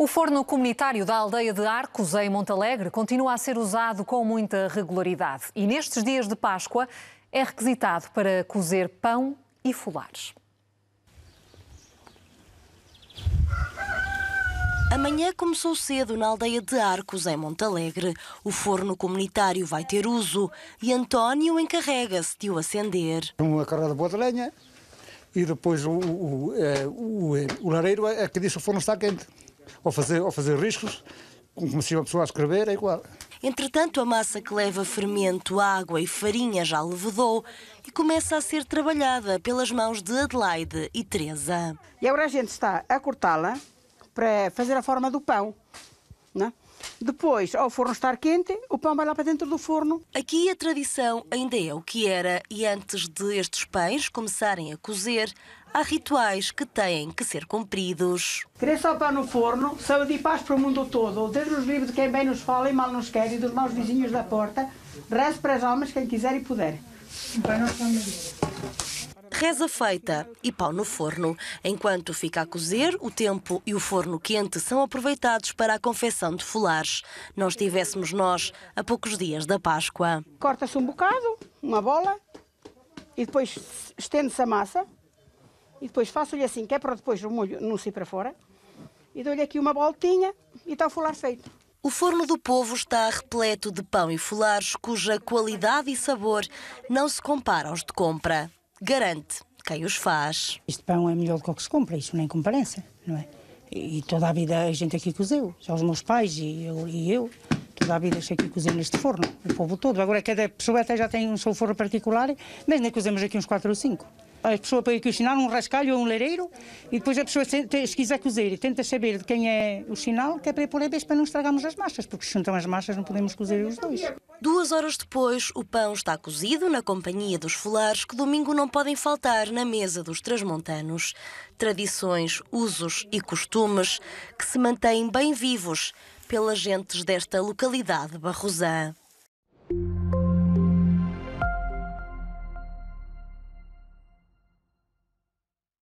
O forno comunitário da aldeia de Arcos, em Montalegre, continua a ser usado com muita regularidade e nestes dias de Páscoa é requisitado para cozer pão e folares. Amanhã começou cedo na aldeia de Arcos, em Montalegre. O forno comunitário vai ter uso e António encarrega-se de o acender. Uma carrada boa de lenha e depois o, o, o, é, o lareiro é que diz o forno está quente ou fazer, ou fazer riscos, como se uma pessoa a escrever, é igual. Entretanto, a massa que leva fermento, água e farinha já levedou e começa a ser trabalhada pelas mãos de Adelaide e Teresa. E agora a gente está a cortá-la para fazer a forma do pão. Né? Depois, ao forno estar quente, o pão vai lá para dentro do forno. Aqui a tradição ainda é o que era, e antes de estes pães começarem a cozer, há rituais que têm que ser cumpridos. Querer só pão no forno, saúde e paz para o mundo todo. Deus nos livre de quem bem nos fala e mal nos quer, e dos maus vizinhos da porta. Reze para as almas, quem quiser e puder. Bem, nós estamos... Reza feita e pau no forno. Enquanto fica a cozer, o tempo e o forno quente são aproveitados para a confecção de folares. Não estivéssemos nós a poucos dias da Páscoa. Corta-se um bocado, uma bola, e depois estende-se a massa, e depois faço-lhe assim, que é para depois o molho não sair para fora, e dou-lhe aqui uma voltinha e está o folar feito. O forno do povo está repleto de pão e folares cuja qualidade e sabor não se compara aos de compra garante quem os faz. Este pão é melhor do que o que se compra, isso nem comparência, não é? E toda a vida a gente aqui cozeu, já os meus pais e eu, e eu toda a vida achei que cozer neste forno, o povo todo. Agora cada pessoa até já tem um seu forno particular, mas nem cozemos aqui uns 4 ou 5. A pessoa para cozinhar um rascalho ou um leireiro e depois a pessoa, se, quiser cozer, tenta saber de quem é o sinal, que é para pôr a vez para não estragarmos as massas, porque se juntam as massas não podemos cozer os dois. Duas horas depois, o pão está cozido na companhia dos folares que domingo não podem faltar na mesa dos transmontanos. Tradições, usos e costumes que se mantêm bem vivos pelas gentes desta localidade barrosã.